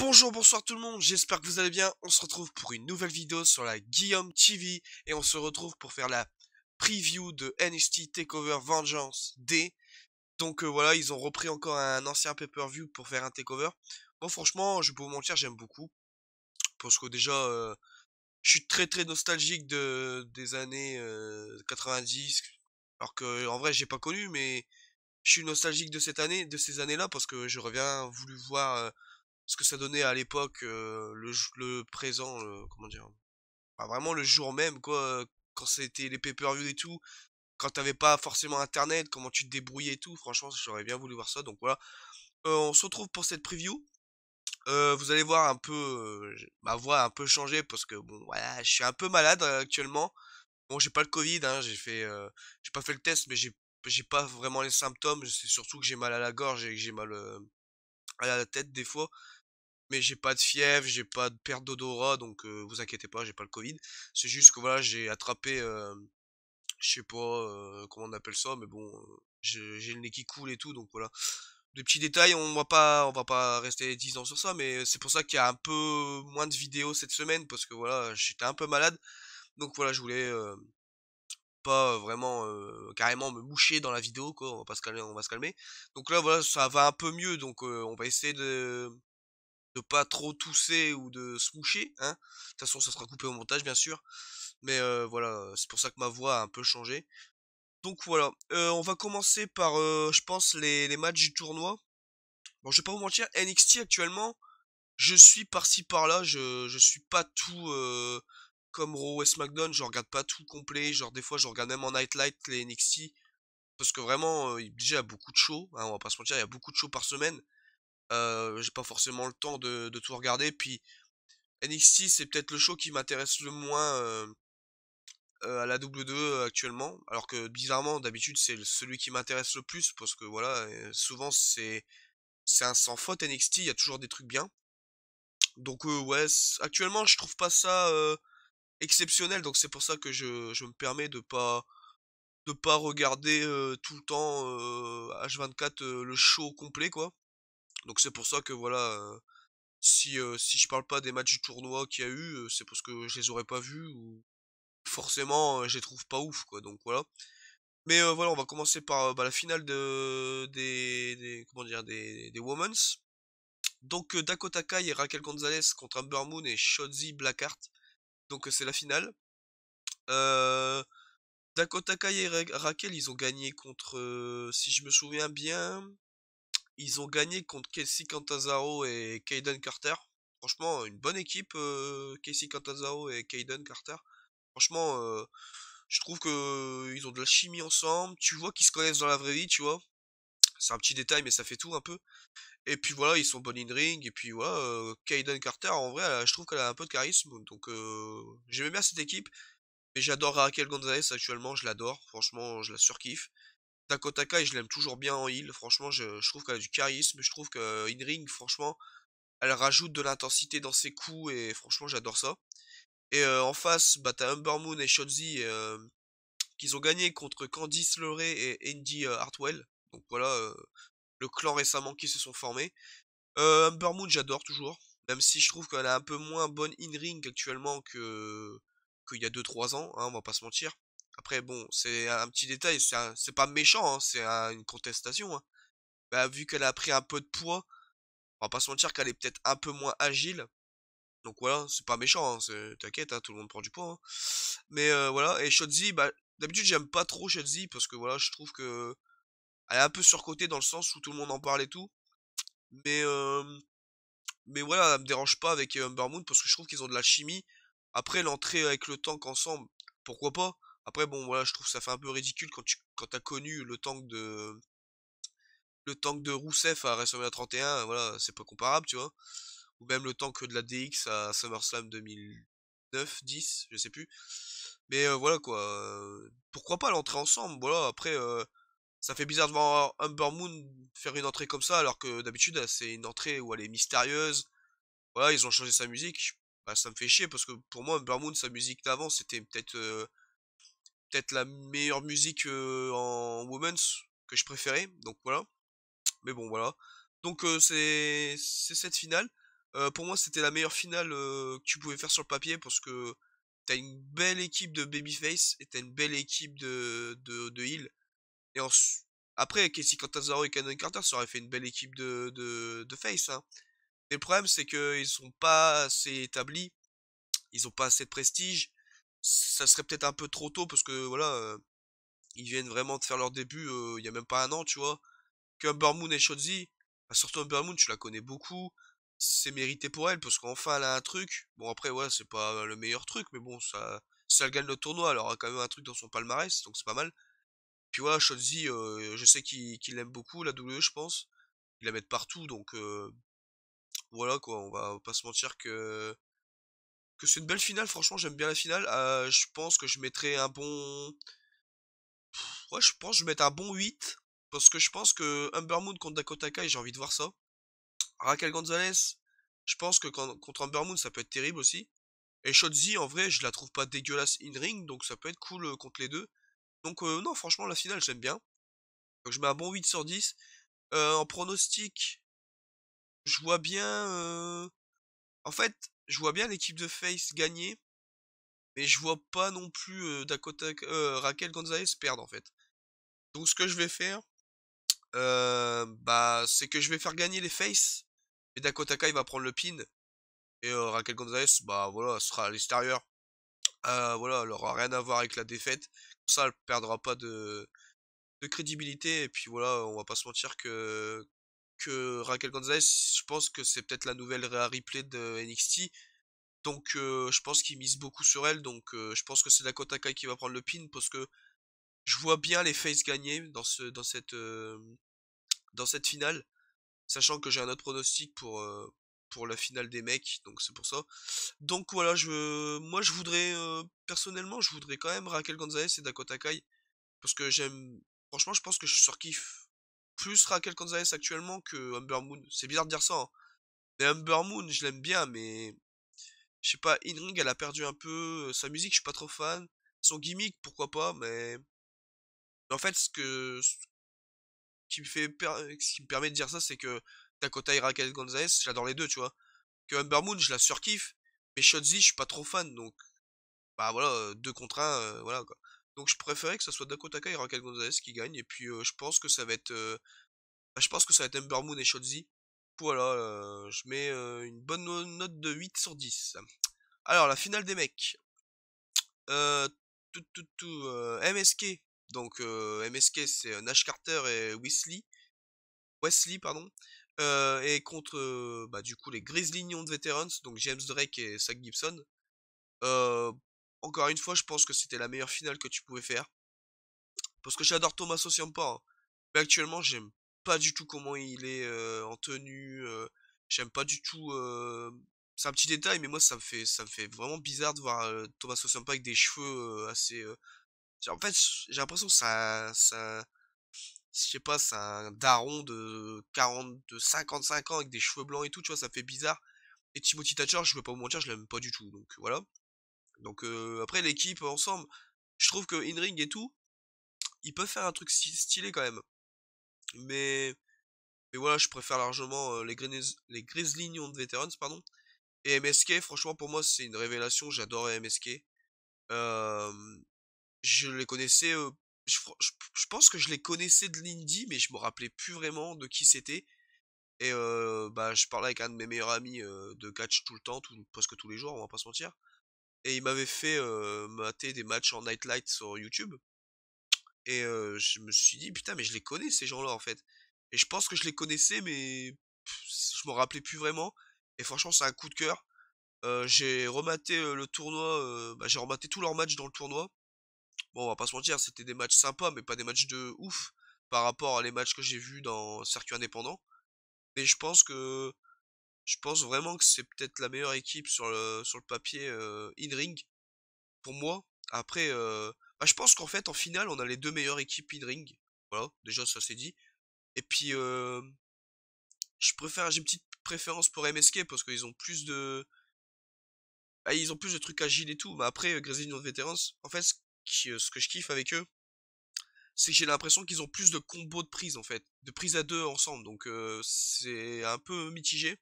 Bonjour, bonsoir tout le monde, j'espère que vous allez bien. On se retrouve pour une nouvelle vidéo sur la Guillaume TV et on se retrouve pour faire la preview de NXT Takeover Vengeance D. Donc euh, voilà, ils ont repris encore un ancien pay-per-view pour faire un takeover. Bon franchement, je peux vous mentir, j'aime beaucoup. Parce que déjà, euh, je suis très très nostalgique de, des années 90. Euh, Alors que en vrai, j'ai pas connu, mais je suis nostalgique de cette année, de ces années-là, parce que je reviens voulu voir ce que ça donnait à l'époque, le, présent, comment dire, vraiment le jour même, quoi, quand c'était les pay-per-view et tout, quand t'avais pas forcément internet, comment tu te débrouillais et tout, franchement, j'aurais bien voulu voir ça, donc voilà. on se retrouve pour cette preview. vous allez voir un peu, ma voix a un peu changé parce que bon, voilà, je suis un peu malade actuellement. Bon, j'ai pas le Covid, hein, j'ai fait, j'ai pas fait le test, mais j'ai j'ai pas vraiment les symptômes, c'est surtout que j'ai mal à la gorge et que j'ai mal à la tête des fois mais j'ai pas de fièvre, j'ai pas de perte d'odorat, donc euh, vous inquiétez pas, j'ai pas le Covid. C'est juste que voilà, j'ai attrapé, euh, je sais pas euh, comment on appelle ça, mais bon, j'ai le nez qui coule et tout, donc voilà. Des petits détails, on va pas, on va pas rester 10 ans sur ça, mais c'est pour ça qu'il y a un peu moins de vidéos cette semaine parce que voilà, j'étais un peu malade, donc voilà, je voulais pas vraiment carrément me moucher dans la vidéo quoi on va se calmer on va se calmer donc là voilà ça va un peu mieux donc on va essayer de de pas trop tousser ou de se moucher. Hein. De toute façon, ça sera coupé au montage, bien sûr. Mais voilà, c'est pour ça que ma voix a un peu changé. Donc voilà, on va commencer par, je pense, les, matchs du tournoi. Bon, je vais pas vous mentir, NXT actuellement, je suis par-ci par-là, je, je suis pas tout comme Raw et SmackDown, je regarde pas tout complet, genre des fois je regarde même en Nightlight les NXT, parce que vraiment, il y a beaucoup de shows, hein, on va pas se mentir, il y a beaucoup de shows par semaine, euh, j'ai pas forcément le temps de, tout regarder. Puis NXT, c'est peut-être le show qui m'intéresse le moins euh, euh, à la w 2 actuellement. Alors que bizarrement, d'habitude, c'est celui qui m'intéresse le plus parce que voilà, souvent c'est c'est un sans faute NXT. Il y a toujours des trucs bien. Donc ouais, actuellement, je trouve pas ça exceptionnel. Donc c'est pour ça que je, je me permets de pas de pas regarder tout le temps H24 le show complet quoi donc c'est pour ça que voilà, si, si je parle pas des matchs du tournoi qu'il y a eu, c'est parce que je les aurais pas vus ou forcément je les trouve pas ouf quoi. Donc voilà. Mais voilà, on va commencer par bah, la finale de, des, des, comment dire, des, des Women's. Donc Dakota Kai et Raquel Gonzalez contre Amber Moon et Shotzi Blackheart. Donc c'est la finale. Dakota Kai et Raquel, ils ont gagné contre, si je me souviens bien, ils ont gagné contre Casey Cantazaro et Kaiden Carter. Franchement, une bonne équipe, Casey euh, Cantazaro et Kaiden Carter. Franchement, euh, je trouve que euh, ils ont de la chimie ensemble. Tu vois qu'ils se connaissent dans la vraie vie, tu vois. C'est un petit détail, mais ça fait tout un peu. Et puis voilà, ils sont bon in ring. Et puis voilà, Kayden Kaiden Carter, en vrai, je trouve qu'elle a un peu de charisme. Donc j'aimais bien cette équipe. Et j'adore Raquel Gonzalez actuellement, je l'adore. Franchement, je la surkiffe. Takotaka, je l'aime toujours bien en heal. Franchement, je, trouve qu'elle a du charisme. Je trouve que in ring, franchement, elle rajoute de l'intensité dans ses coups et franchement, j'adore ça. Et euh, en face, bah, t'as Humbermoon et Shotzi euh, qu'ils ont gagné contre Candice Ray et Andy euh, Hartwell. Donc voilà, le clan récemment qui se sont formés. Euh, Humbermoon, j'adore toujours. Même si je trouve qu'elle a un peu moins bonne in-ring actuellement que qu'il y a 2-3 ans, hein, on va pas se mentir. Après, bon, c'est un petit détail, c'est pas méchant, hein, c'est une contestation. Hein. Bah, vu qu'elle a pris un peu de poids, on va pas se mentir qu'elle est peut-être un peu moins agile. Donc voilà, c'est pas méchant, hein, t'inquiète, tout le monde prend du poids. Mais euh, voilà, et Shotzi, bah, d'habitude j'aime pas trop Shotzi parce que voilà, je trouve que elle est un peu surcotée dans le sens où tout le monde en parle et tout. Mais euh, mais voilà, elle me dérange pas avec Humber euh, Moon parce que je trouve qu'ils ont de la chimie. Après l'entrée avec le tank ensemble, pourquoi pas après, bon, voilà, je trouve ça fait un peu ridicule quand tu quand as connu le tank de. Le tank de Rousseff à WrestleMania 31, voilà, c'est pas comparable, tu vois. Ou même le tank de la DX à SummerSlam 2009, 10, je sais plus. Mais euh, voilà quoi. Euh, pourquoi pas l'entrée ensemble Voilà, après, euh, ça fait bizarre de voir Humber Moon faire une entrée comme ça, alors que d'habitude, c'est une entrée où elle est mystérieuse. Voilà, ils ont changé sa musique. Bah, ça me fait chier parce que pour moi, Humber Moon, sa musique d'avant, c'était peut-être peut-être la meilleure musique en Women's que je préférais. Donc voilà. Mais bon, voilà. Donc c'est cette finale. pour moi, c'était la meilleure finale que tu pouvais faire sur le papier parce que t'as une belle équipe de Babyface et t'as une belle équipe de, de, de Hill. Et après, Casey Cantazaro et Cannon Carter, ça aurait fait une belle équipe de, de, Face. Hein. Mais le problème, c'est qu'ils sont pas assez établis. Ils ont pas assez de prestige ça serait peut-être un peu trop tôt parce que voilà, euh, ils viennent vraiment de faire leur début euh, il y a même pas un an, tu vois. Que et Shotzi, à bah, surtout Umber Moon, tu la connais beaucoup, c'est mérité pour elle parce qu'enfin elle a un truc. Bon après ouais, c'est pas le meilleur truc, mais bon ça, ça gagne le tournoi, elle aura quand même un truc dans son palmarès, donc c'est pas mal. Puis voilà, Shotzi, euh, je sais qu'il l'aime beaucoup, la WWE je pense, il la met partout, donc voilà quoi, on va pas se mentir que que c'est une belle finale. Franchement, j'aime bien la finale. Euh, je pense que je mettrai un bon. ouais, je pense que je mettrai un bon 8. Parce que je pense que Humbermoon contre Dakota Kai, j'ai envie de voir ça. Raquel Gonzalez, je pense que contre Humbermoon, ça peut être terrible aussi. Et Shotzi, en vrai, je la trouve pas dégueulasse in-ring, donc ça peut être cool euh, contre les deux. Donc, euh, non, franchement, la finale, j'aime bien. Donc, je mets un bon 8 sur 10. en pronostic, je vois bien. En fait, je vois bien l'équipe de Face gagner, mais je vois pas non plus euh, euh, Raquel Gonzalez perdre en fait. Donc ce que je vais faire, euh, bah, c'est que je vais faire gagner les Face, et Dakota il va prendre le pin, et Raquel Gonzalez, bah voilà, sera à l'extérieur. voilà, elle aura rien à voir avec la défaite, ça elle perdra pas de, de crédibilité, et puis voilà, on va pas se mentir que Raquel Gonzalez, je pense que c'est peut-être la nouvelle replay de NXT. Donc euh, je pense qu'ils mise beaucoup sur elle. Donc euh, je pense que c'est Dakota Kai qui va prendre le pin parce que je vois bien les Faces gagner dans, ce, dans, cette, euh, dans cette finale. Sachant que j'ai un autre pronostic pour, pour la finale des mecs, donc c'est pour ça. Donc voilà, je, moi je voudrais, personnellement, je voudrais quand même Raquel Gonzalez et Dakota Kai. Parce que j'aime, franchement, je pense que je kiff plus Raquel Gonzalez actuellement que Humber Moon. C'est bizarre de dire ça. Hein. Mais Amber Moon, je l'aime bien, mais je sais pas, Inring, elle a perdu un peu euh, sa musique, je suis pas trop fan. Son gimmick, pourquoi pas, mais en fait, ce que qui me fait euh, qui me permet de dire ça, c'est que Dakota et Raquel Gonzalez, j'adore les deux, tu vois. Que Amber Moon, je la surkiffe, mais Shotzi, je suis pas trop fan, donc bah voilà, deux contre un, euh, voilà quoi. Donc je préférais que ça soit Dakota et Raquel Gonzalez qui gagnent. Et puis je pense que ça va être. Bah, je pense que ça va être Ember Moon et Shotzi. Voilà, je mets une bonne note de 8 sur 10. Alors la finale des mecs. tout, MSK. Donc MSK c'est Nash Carter et Wesley. Wesley pardon. et contre bah, du coup les Grizzly de Veterans, donc James Drake et Zach Gibson encore une fois, je pense que c'était la meilleure finale que tu pouvais faire. Parce que j'adore Thomas Ociampa. Hein. Mais actuellement, j'aime pas du tout comment il est euh, en tenue. Euh, j'aime pas du tout. Euh, c'est un petit détail, mais moi, ça me fait, ça me fait vraiment bizarre de voir Thomas Ociampa avec des cheveux assez. En fait, j'ai l'impression que ça, ça, je sais pas, c'est un daron de 40, de 55 ans avec des cheveux blancs et tout, tu vois, ça fait bizarre. Et Timothy Thatcher, je vais pas vous mentir, je l'aime pas du tout, donc voilà. Donc après l'équipe ensemble, je trouve que in-ring et tout, ils peuvent faire un truc stylé quand même. Mais, mais voilà, je préfère largement les, Grizz de Veterans, pardon. Et MSK, franchement, pour moi, c'est une révélation. J'adore MSK. je les connaissais. je, pense que je les connaissais de l'indie, mais je me rappelais plus vraiment de qui c'était. Et bah, je parlais avec un de mes meilleurs amis de catch tout le temps, presque tous les jours, on va pas se mentir et il m'avait fait euh, mater des matchs en nightlight sur YouTube. Et je me suis dit, putain, mais je les connais ces gens-là en fait. Et je pense que je les connaissais, mais je m'en rappelais plus vraiment. Et franchement, c'est un coup de cœur. Euh, j'ai rematé le tournoi, bah, j'ai rematé tous leurs matchs dans le tournoi. Bon, on va pas se mentir, c'était des matchs sympas, mais pas des matchs de ouf par rapport à les matchs que j'ai vus dans circuit indépendant. Mais je pense que je pense vraiment que c'est peut-être la meilleure équipe sur le, sur le papier euh, in-ring. Pour moi. Après, euh, bah, je pense qu'en fait, en finale, on a les deux meilleures équipes in-ring. Voilà, déjà ça c'est dit. Et puis, euh, je préfère, j'ai une petite préférence pour MSK parce qu'ils ont plus de. Bah, ils ont plus de trucs agiles et tout. Mais après, Grizzly de Veterans, en fait, ce, que je kiffe avec eux, c'est que j'ai l'impression qu'ils ont plus de combos de prise en fait, de prise à deux ensemble, donc c'est un peu mitigé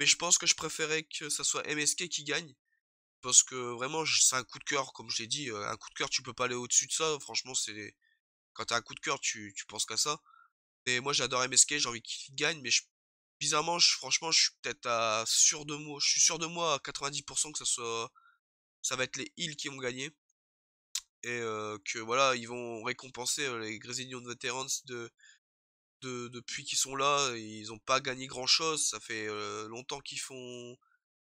mais je pense que je préférais que ça soit MSK qui gagne parce que vraiment c'est un coup de cœur comme je l'ai dit euh, un coup de cœur tu peux pas aller au-dessus de ça franchement c'est quand t'as un coup de cœur tu, tu penses qu'à ça Et moi j'adore MSK j'ai envie qu'il gagne mais bizarrement franchement je suis peut-être sûr de moi je suis sûr de moi à 90% que ça soit ça va être les Heals qui vont gagner et euh, que voilà ils vont récompenser euh, les grésignons de Veterans de depuis qu'ils sont là, ils n'ont pas gagné grand chose. Ça fait euh, longtemps qu'ils font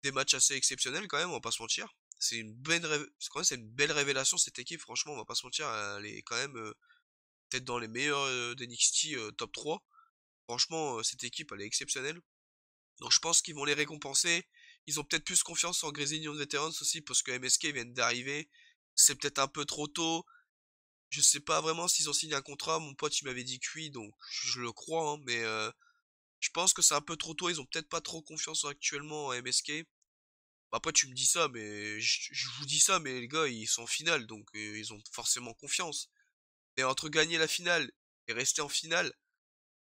des matchs assez exceptionnels quand même, on va pas se mentir. C'est une belle, quand une belle révélation cette équipe, franchement, on va pas se mentir. Elle est quand même euh, peut-être dans les meilleurs euh, d'NXT euh, top 3. Franchement, cette équipe, elle est exceptionnelle. Donc je pense qu'ils vont les récompenser. Ils ont peut-être plus confiance en Grésillon Veterans aussi parce que MSK vient d'arriver. C'est peut-être un peu trop tôt je sais pas vraiment s'ils ont signé un contrat. Mon pote, il m'avait dit oui, donc je le crois, hein, mais euh, je pense que c'est un peu trop tôt. Ils ont peut-être pas trop confiance actuellement à MSK. Bah, après, tu me dis ça, mais je, vous dis ça, mais les gars, ils sont en finale, donc euh, ils ont forcément confiance. Mais entre gagner la finale et rester en finale,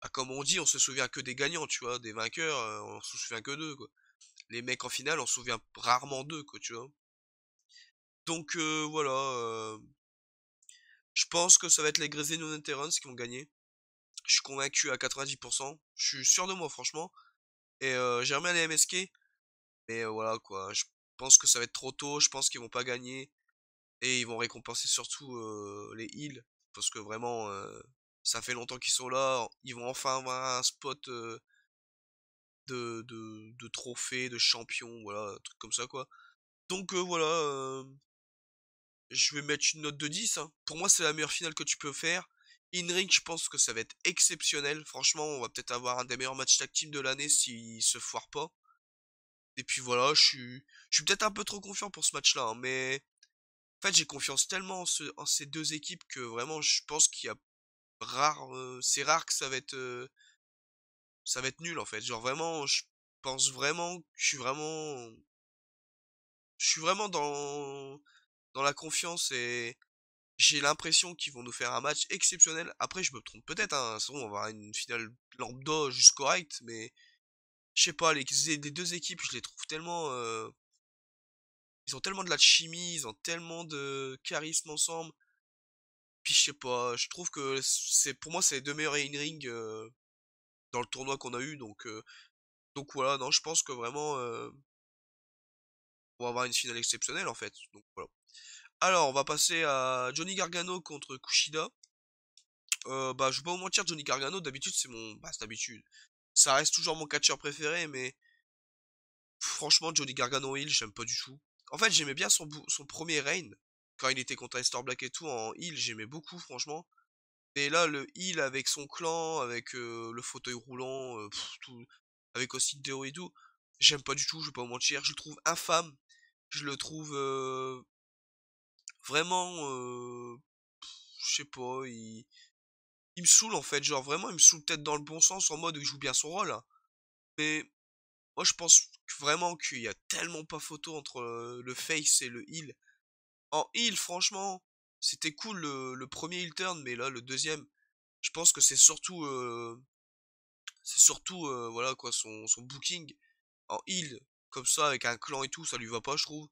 bah, comme on dit, on se souvient que des gagnants, tu vois, des vainqueurs, euh, on se souvient que d'eux, quoi. Les mecs en finale, on se souvient rarement d'eux, quoi, tu vois. Donc voilà, je pense que ça va être les Grizzlies non Terrence qui vont gagner. Je suis convaincu à 90%. Je suis sûr de moi, franchement. Et euh, j'ai les MSK. Mais euh, voilà, quoi. Je pense que ça va être trop tôt. Je pense qu'ils vont pas gagner. Et ils vont récompenser surtout euh, les heals. Parce que vraiment, euh, ça fait longtemps qu'ils sont là. Ils vont enfin avoir un spot de, de, de trophée, de champion. Voilà, un truc comme ça, quoi. Donc voilà, je vais mettre une note de 10. Hein. Pour moi, c'est la meilleure finale que tu peux faire. in je pense que ça va être exceptionnel. Franchement, on va peut-être avoir un des meilleurs matchs tactiques de l'année s'il se foire pas. Et puis voilà, je suis, je suis peut-être un peu trop confiant pour ce match-là, hein, mais en fait, j'ai confiance tellement en, en, ces deux équipes que vraiment, je pense qu'il y a rare, euh, c'est rare que ça va être, euh, ça va être nul en fait. Genre vraiment, je pense vraiment, je suis vraiment, je suis vraiment dans dans la confiance et j'ai l'impression qu'ils vont nous faire un match exceptionnel. Après, je me trompe peut-être, hein, on va avoir une finale lambda juste correcte, mais je sais pas, les, deux équipes, je les trouve tellement. Euh, ils ont tellement de la chimie, ils ont tellement de charisme ensemble. Puis je sais pas, je trouve que c'est pour moi c'est les deux meilleurs in-ring euh, dans le tournoi qu'on a eu, donc euh, donc voilà, non, je pense que vraiment on va avoir une finale exceptionnelle en fait. Donc voilà. Alors, on va passer à Johnny Gargano contre Kushida. Euh, bah, je vais pas vous mentir, Johnny Gargano, d'habitude, c'est mon... Bah, c'est d'habitude. Ça reste toujours mon catcheur préféré, mais... Franchement, Johnny Gargano Hill, j'aime pas du tout. En fait, j'aimais bien son, son premier reign. Quand il était contre Esther Black et tout, en Hill, j'aimais beaucoup, franchement. Et là, le Hill avec son clan, avec euh, le fauteuil roulant, euh, avec aussi Deo et tout, j'aime pas du tout, je vais pas vous mentir. Je le trouve infâme. Je le trouve... Vraiment, euh, je sais pas, il, il me saoule en fait, genre vraiment, il me saoule peut-être dans le bon sens en mode il joue bien son rôle. Mais moi je pense vraiment qu'il y a tellement pas photo entre euh, le, face et le heal. En heal, franchement, c'était cool le, le, premier heal turn, mais là le deuxième, je pense que c'est surtout, euh, c'est surtout voilà quoi son, son booking en heal comme ça avec un clan et tout, ça lui va pas, je trouve.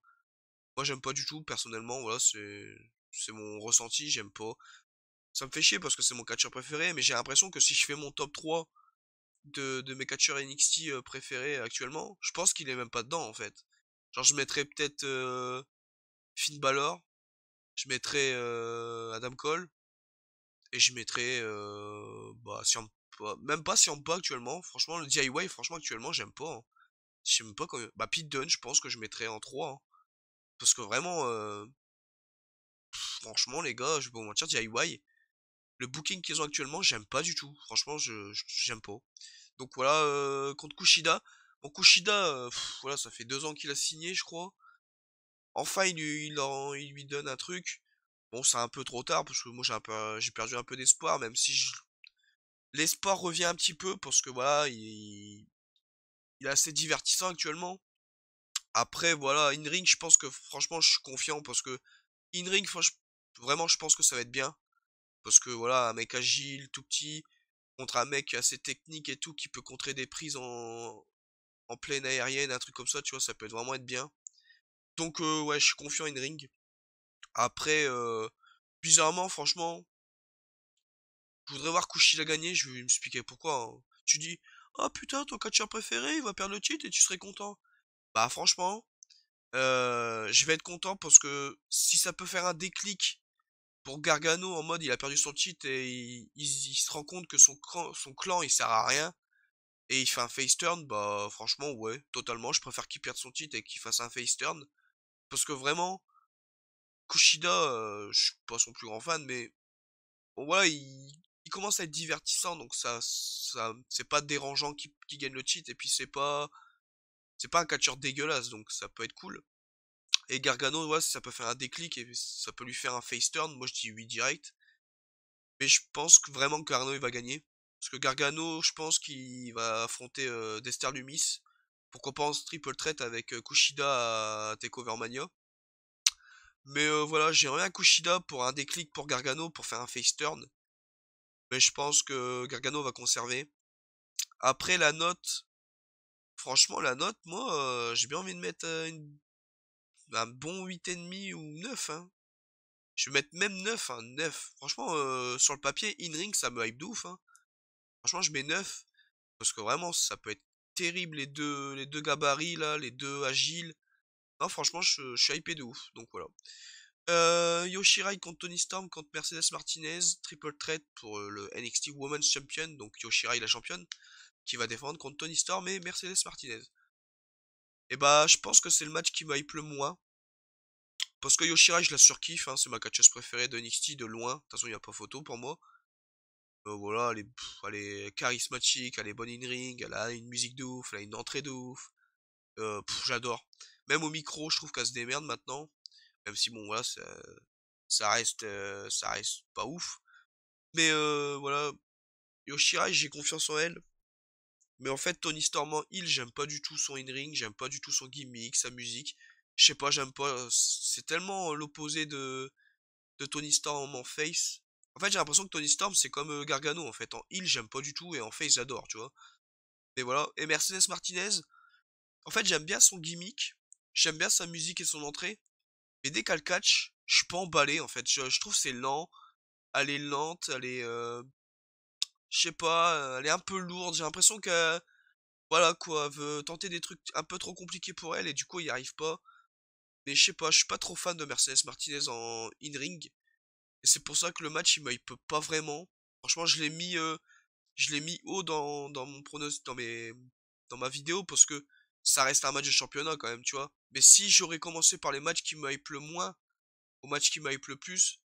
Moi, j'aime pas du tout, personnellement, voilà, c'est, c'est mon ressenti, j'aime pas. Ça me fait chier parce que c'est mon catcheur préféré, mais j'ai l'impression que si je fais mon top 3 de, de mes catcheurs NXT euh, préférés actuellement, je pense qu'il est même pas dedans, en fait. Genre, je mettrais peut-être euh, Finn Balor, je mettrais euh, Adam Cole, et je mettrais, bah, si on même pas si on pas actuellement. Franchement, le DIY, franchement, actuellement, j'aime pas. Hein. J'aime pas quand... Bah, Pete Dunne, je pense que je mettrais en 3. Parce que vraiment, euh, franchement, les gars, je vais pas vous mentir, DIY, le booking qu'ils ont actuellement, j'aime pas du tout. Franchement, je j'aime pas. Donc voilà, euh, contre Kushida. Bon, Kushida, euh, voilà, ça fait deux ans qu'il a signé, je crois. Enfin, il, il, il lui donne un truc. Bon, c'est un peu trop tard parce que moi j'ai un peu, j'ai perdu un peu d'espoir, même si l'espoir revient un petit peu parce que voilà, il, il est assez divertissant actuellement. Après, voilà, in-ring, je pense que franchement, je suis confiant parce que in-ring, vraiment, je pense que ça va être bien. Parce que voilà, un mec agile, tout petit, contre un mec assez technique et tout, qui peut contrer des prises en, en pleine aérienne, un truc comme ça, tu vois, ça peut vraiment être bien. Donc, euh, ouais, je suis confiant in-ring. Après, euh, bizarrement, franchement, je voudrais voir la gagner, je vais m'expliquer pourquoi. Hein. Tu dis, ah putain, ton catcheur préféré, il va perdre le titre et tu serais content bah franchement, je vais être content parce que si ça peut faire un déclic pour Gargano en mode il a perdu son titre et il, se rend compte que son clan, son clan il sert à rien et il fait un face turn, bah franchement ouais, totalement, je préfère qu'il perde son titre et qu'il fasse un face turn parce que vraiment Kushida, je suis pas son plus grand fan mais ouais il, commence à être divertissant donc ça, ça c'est pas dérangeant qu'il gagne le titre et puis c'est pas c'est pas un catcher dégueulasse, donc ça peut être cool. Et Gargano, ouais, ça peut faire un déclic et ça peut lui faire un face turn. Moi, je dis oui direct. Mais je pense vraiment que Gargano, il va gagner. Parce que Gargano, je pense qu'il va affronter euh, Lumis. Pour qu'on pense triple threat avec euh, Kushida à Takeover Mais euh, voilà, j'aimerais un Kushida pour un déclic pour Gargano pour faire un face turn. Mais je pense que Gargano va conserver. Après la note, franchement, la note, moi, euh, j'ai bien envie de mettre euh, un bon 8,5 ou 9. Hein. Je vais mettre même 9, hein, 9. Franchement, euh, sur le papier, in-ring, ça me hype de ouf. Hein. Franchement, je mets 9. Parce que vraiment, ça peut être terrible, les deux, les deux gabarits, là, les deux agiles. franchement, je, suis hypé de ouf. Donc voilà. Yoshirai contre Tony Storm, contre Mercedes Martinez, triple threat pour le NXT Women's Champion, donc Yoshirai la championne qui va défendre contre Tony Storm et Mercedes Martinez. Et eh bah, je pense que c'est le match qui m'hype le moins. Parce que Yoshira, je la surkiffe, hein, c'est ma catcheuse préférée de NXT de loin. De toute façon, il n'y a pas photo pour moi. Euh, voilà, elle est, elle est, charismatique, elle est bonne in-ring, elle a une musique de ouf, elle a une entrée de ouf. Euh, j'adore. Même au micro, je trouve qu'elle se démerde maintenant. Même si, bon, voilà, ça, reste, euh, ça reste pas ouf. Mais voilà, Yoshirai, j'ai confiance en elle. Mais en fait, Tony en il, j'aime pas du tout son in-ring, j'aime pas du tout son gimmick, sa musique. Je sais pas, j'aime pas. Euh, c'est tellement euh, l'opposé de, de Tony Storm en face. En fait, j'ai l'impression que Tony Storm, c'est comme euh, Gargano, en fait. En il j'aime pas du tout, et en face, j'adore, tu vois. Mais voilà. Et Mercedes Martinez, en fait, j'aime bien son gimmick, j'aime bien sa musique et son entrée. Mais dès qu'elle catch, je suis pas emballé, en fait. Je, je trouve c'est lent, elle est lente, elle est je sais pas, euh, elle est un peu lourde, j'ai l'impression que voilà quoi, veut tenter des trucs un peu trop compliqués pour elle et du coup il n'y arrive pas. Mais je sais pas, je suis pas trop fan de Mercedes Martinez en in-ring. Et c'est pour ça que le match il me peut pas vraiment. Franchement je l'ai mis euh, je l'ai mis haut dans, dans mon pronostic dans mes dans ma vidéo parce que ça reste un match de championnat quand même, tu vois. Mais si j'aurais commencé par les matchs qui m'hype le moins, au match qui m'hype le plus,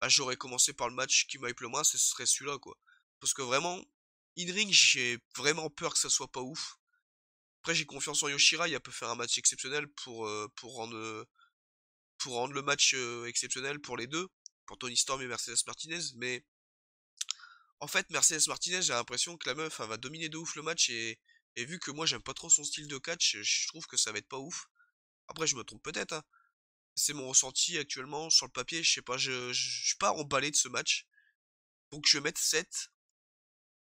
bah, j'aurais commencé par le match qui m'hype le moins, ce serait celui-là, quoi. Parce que vraiment, in-ring, j'ai vraiment peur que ça soit pas ouf. Après, j'ai confiance en Yoshira, il peut faire un match exceptionnel pour, euh, pour, rendre, pour rendre le match euh, exceptionnel pour les deux, pour Tony Storm et Mercedes Martinez. Mais en fait, Mercedes Martinez, j'ai l'impression que la meuf va dominer de ouf le match. Et, vu que moi, j'aime pas trop son style de catch, je trouve que ça va être pas ouf. Après, je me trompe peut-être. Hein. C'est mon ressenti actuellement sur le papier. Je sais pas, je, je, suis pas emballé de ce match. Donc, je vais mettre 7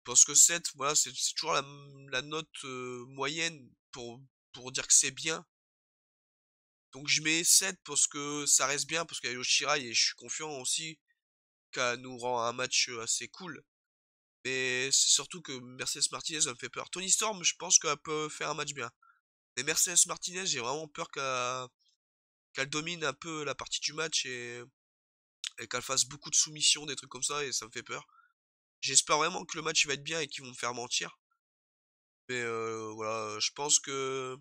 parce que 7, voilà, c'est toujours la, note moyenne pour, pour dire que c'est bien. Donc je mets 7 parce que ça reste bien, parce qu'il y a Yoshirai et je suis confiant aussi qu'elle nous rend un match assez cool. Mais c'est surtout que Mercedes Martinez, ça me fait peur. Tony Storm, je pense qu'elle peut faire un match bien. Mais Mercedes Martinez, j'ai vraiment peur qu'elle domine un peu la partie du match et, et qu'elle fasse beaucoup de soumissions, des trucs comme ça, et ça me fait peur. J'espère vraiment que le match va être bien et qu'ils vont me faire mentir. Mais euh, voilà, euh, je pense que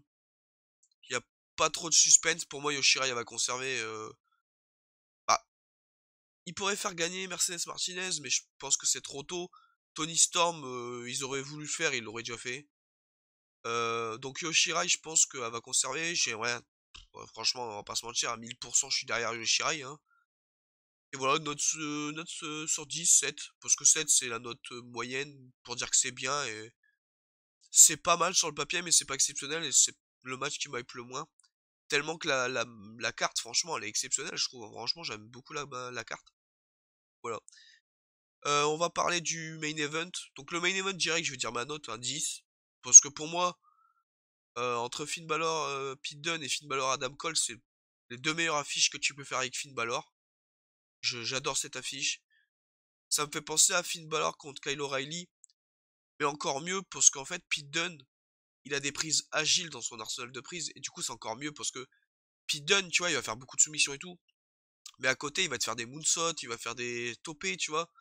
il n'y a pas trop de suspense. Pour moi, Yoshirai va conserver. Euh, bah, il pourrait faire gagner Mercedes Martinez, mais je pense que c'est trop tôt. Tony Storm, euh, ils auraient voulu le faire, ils l'auraient déjà fait. donc Yoshirai, je pense qu'elle va conserver. J'ai franchement, on va pas se mentir, à 1000% je suis derrière Yoshirai. Hein. Et voilà, note, euh, note euh, sur 10, 7. Parce que 7, c'est la note euh, moyenne pour dire que c'est bien. et C'est pas mal sur le papier, mais c'est pas exceptionnel. Et c'est le match qui m'aille le moins. Tellement que la, carte, franchement, elle est exceptionnelle, je trouve. Franchement, j'aime beaucoup la, la carte. Voilà. on va parler du main event. Donc le main event direct, je vais dire ma note, un 10. Parce que pour moi, entre Finn Balor, Pete et Finn Balor Adam Cole, c'est les deux meilleures affiches que tu peux faire avec Finn Balor. J'adore cette affiche. Ça me fait penser à Finn Balor contre Kyle O'Reilly. Mais encore mieux parce qu'en fait, Pete Dunne, il a des prises agiles dans son arsenal de prises. Et du coup, c'est encore mieux parce que Pete Dunne, tu vois, il va faire beaucoup de soumissions et tout. Mais à côté, il va te faire des moonsaults, il va faire des topés, tu vois.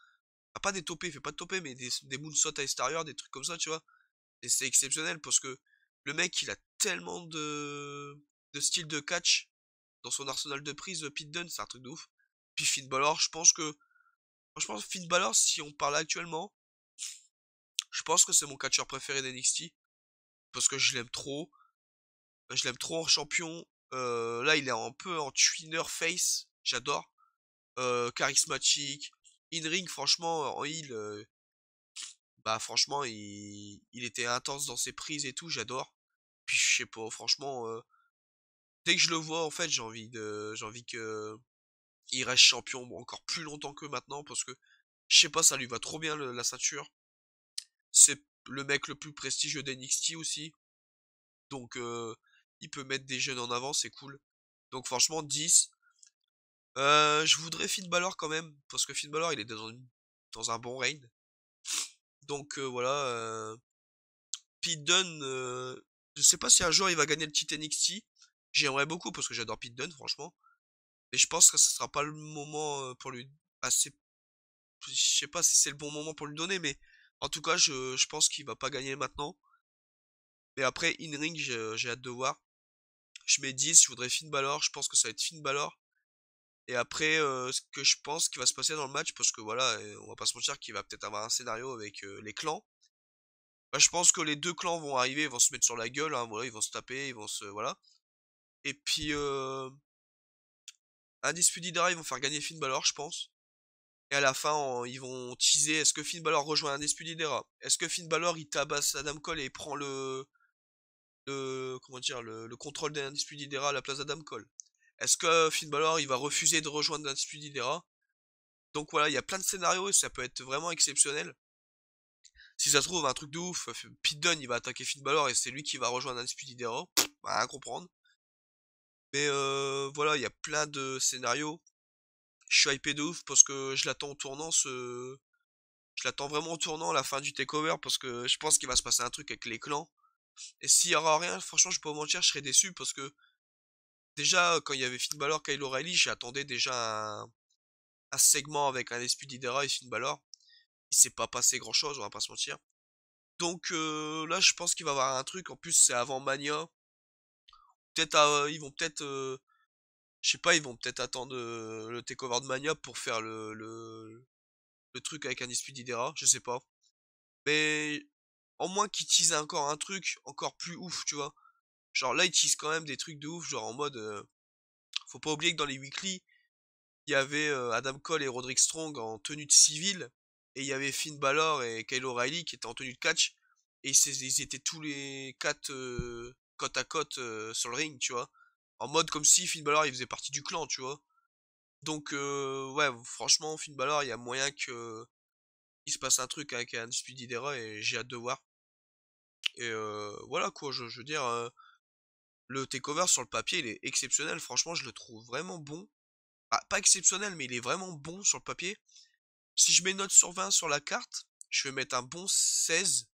Ah, pas des topés, il fait pas de topés, mais des, des à l'extérieur, des trucs comme ça, tu vois. Et c'est exceptionnel parce que le mec, il a tellement de, de style de catch dans son arsenal de prise, Pete Dunne, c'est un truc de ouf. Puis Balor, je pense que. Je pense que Balor, si on parle actuellement, je pense que c'est mon catcheur préféré d'NXT. Parce que je l'aime trop. Je l'aime trop en champion. Euh, là, il est un peu en twinner face. J'adore. Euh, charismatique. In-ring, franchement, en heal. Euh, bah, franchement, il, il, était intense dans ses prises et tout. J'adore. Puis, je sais pas, franchement. Euh, dès que je le vois, en fait, j'ai envie de. J'ai envie que il reste champion encore plus longtemps que maintenant parce que je sais pas, ça lui va trop bien la ceinture. C'est le mec le plus prestigieux d'NXT aussi. Donc euh, il peut mettre des jeunes en avant, c'est cool. Donc franchement 10. Euh, je voudrais Finn Balor quand même parce que Finn Balor il est dans, un bon reign Donc euh, voilà. Pit Dunn je sais pas si un jour il va gagner le titre NXT. J'aimerais beaucoup parce que j'adore Pit Dunn franchement. Et je pense que ce ne sera pas le moment pour lui assez. Je sais pas si c'est le bon moment pour lui donner, mais en tout cas, je, pense qu'il va pas gagner maintenant. Mais après, in-ring, j'ai hâte de voir. Je mets 10, je voudrais Finn Balor, je pense que ça va être Finn Balor. Et après, ce que je pense qui va se passer dans le match, parce que voilà, on va pas se mentir qu'il va peut-être avoir un scénario avec les clans. Bah, je pense que les deux clans vont arriver, ils vont se mettre sur la gueule, hein, voilà, ils vont se taper, ils vont se. Voilà. Et puis, un Era, ils vont faire gagner Finn Balor, je pense. Et à la fin, ils vont teaser est-ce que Finn Balor rejoint un un Era Est-ce que Finn Balor il tabasse Adam Cole et prend le. le comment dire Le, le contrôle dispute Era à la place d'Adam Cole Est-ce que Finn Balor il va refuser de rejoindre dispute Era Donc voilà, il y a plein de scénarios et ça peut être vraiment exceptionnel. Si ça se trouve, un truc de ouf, Pete il va attaquer Finn Balor et c'est lui qui va rejoindre un dispute bah, à comprendre. Mais voilà, il y a plein de scénarios. Je suis hypé de ouf parce que je l'attends au tournant ce. Je l'attends vraiment au tournant la fin du takeover parce que je pense qu'il va se passer un truc avec les clans. Et s'il y aura rien, franchement, je peux pas mentir, je serais déçu parce que déjà quand il y avait Finn Balor, Kyle O'Reilly, j'attendais déjà un... un, segment avec un esprit d'Idera et Finn Balor. Il s'est pas passé grand chose, on va pas se mentir. Donc là, je pense qu'il va y avoir un truc. En plus, c'est avant Mania peut-être, ils vont peut-être, euh, je sais pas, ils vont peut-être attendre euh, le takeover de Mania pour faire le, le, truc avec un dispute d'Idera, je sais pas. Mais en moins qu'ils teasent encore un truc encore plus ouf, tu vois. Genre là, ils teasent quand même des trucs de ouf, genre en mode. Euh, faut pas oublier que dans les weekly, il y avait Adam Cole et Roderick Strong en tenue de civil, et il y avait Finn Balor et Kyle O'Reilly qui étaient en tenue de catch, et ils, étaient tous les quatre côte à côte euh, sur le ring, tu vois. En mode comme si Finn Balor il faisait partie du clan, tu vois. Donc euh, ouais, franchement Finn Balor, il y a moyen que il se passe un truc avec un Speedy Dera et j'ai hâte de voir. Et euh, voilà quoi, je, veux dire le takeover sur le papier, il est exceptionnel, franchement, je le trouve vraiment bon. Ah, pas exceptionnel, mais il est vraiment bon sur le papier. Si je mets note sur 20 sur la carte, je vais mettre un bon 16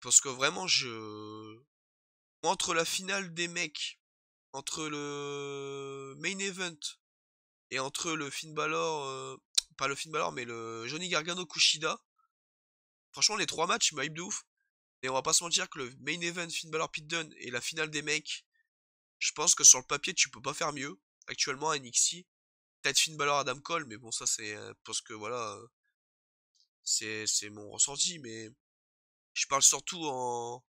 parce que vraiment je entre la finale des mecs, entre le main event et entre le Finn Balor, euh, pas le Finn Balor, mais le Johnny Gargano Kushida, franchement, les trois matchs me hype de ouf. Et on va pas se mentir que le main event Finn Balor Pit Dunne et la finale des mecs, je pense que sur le papier, tu peux pas faire mieux. Actuellement, à NXT, peut-être Finn Balor Adam Cole, mais bon, ça c'est euh, parce que voilà, euh, c'est mon ressenti, mais je parle surtout en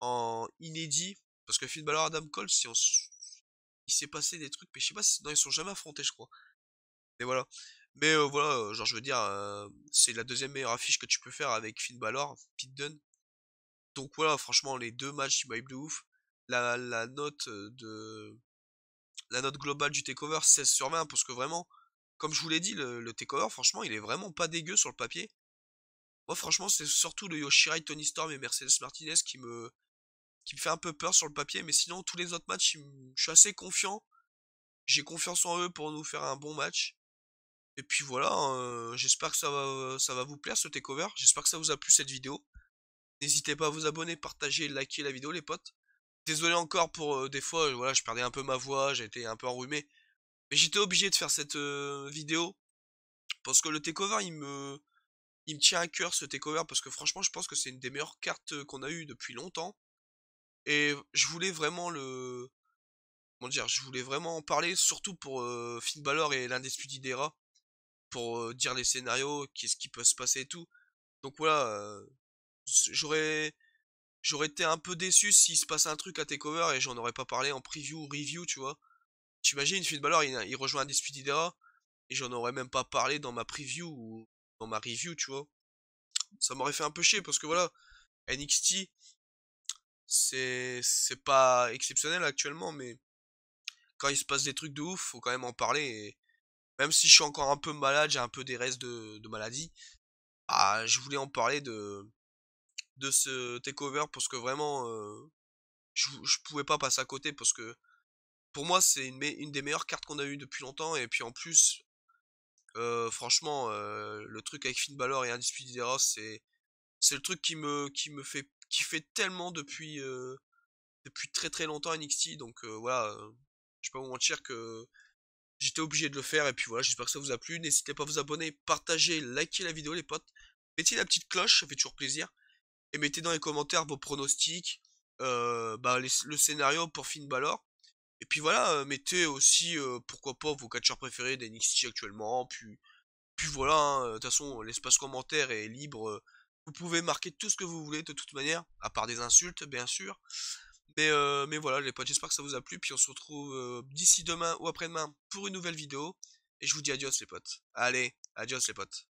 en inédit, parce que Finn Balor, Adam Cole, si on il s'est passé des trucs, mais je sais pas si, non, ils sont jamais affrontés, je crois. Mais voilà. Mais euh, voilà, euh, genre je veux dire, euh, c'est la deuxième meilleure affiche que tu peux faire avec Finn Balor, Pit Dunn Donc voilà, franchement, les deux matchs, ils eu de ouf. La, la note de. La note globale du takeover, 16 sur 20, parce que vraiment, comme je vous l'ai dit, le, le takeover, franchement, il est vraiment pas dégueu sur le papier. Moi, franchement, c'est surtout le Yoshirai, Tony Storm et Mercedes Martinez qui me, qui me fait un peu peur sur le papier, mais sinon tous les autres matchs, je suis assez confiant. J'ai confiance en eux pour nous faire un bon match. Et puis voilà, hein, j'espère que ça va, ça va vous plaire ce takeover. J'espère que ça vous a plu cette vidéo. N'hésitez pas à vous abonner, partager, liker la vidéo les potes. Désolé encore pour euh, des fois, voilà, je perdais un peu ma voix, J'ai été un peu enrhumé. Mais j'étais obligé de faire cette euh, vidéo. Parce que le takeover, il me, il me tient à cœur ce takeover. Parce que franchement, je pense que c'est une des meilleures cartes euh, qu'on a eues depuis longtemps. Et je voulais vraiment le. Comment dire Je voulais vraiment en parler, surtout pour Finn Balor et l'Indisputé d'Era, pour dire les scénarios, qu'est-ce qui peut se passer et tout. Donc voilà, j'aurais. J'aurais été un peu déçu s'il se passait un truc à Takeover et j'en aurais pas parlé en preview ou review, tu vois. T'imagines, Finn Balor, il, rejoint rejoint des Dera et j'en aurais même pas parlé dans ma preview ou dans ma review, tu vois. Ça m'aurait fait un peu chier parce que voilà, NXT, c'est c'est pas exceptionnel actuellement, mais quand il se passe des trucs de ouf, faut quand même en parler. même si je suis encore un peu malade, j'ai un peu des restes de, maladie, ah, je voulais en parler de de ce takeover parce que vraiment, euh, je, je pouvais pas passer à côté parce que pour moi c'est une, une des meilleures cartes qu'on a eu depuis longtemps et puis en plus euh, franchement euh, le truc avec Finn Balor et Undisputed Era c'est c'est le truc qui me qui me fait qui fait tellement depuis euh, depuis très très longtemps NXT donc euh, voilà euh, je vais pas vous mentir que j'étais obligé de le faire et puis voilà j'espère que ça vous a plu n'hésitez pas à vous abonner partager liker la vidéo les potes mettez la petite cloche ça fait toujours plaisir et mettez dans les commentaires vos pronostics bah, le scénario pour Finn Balor et puis voilà mettez aussi pourquoi pas vos catcheurs préférés d'NXT actuellement puis puis voilà hein, de toute façon l'espace commentaire est libre vous pouvez marquer tout ce que vous voulez de toute manière, à part des insultes bien sûr. Mais, euh, mais voilà les potes, j'espère que ça vous a plu. Puis on se retrouve euh, d'ici demain ou après-demain pour une nouvelle vidéo. Et je vous dis adios les potes. Allez, adios les potes.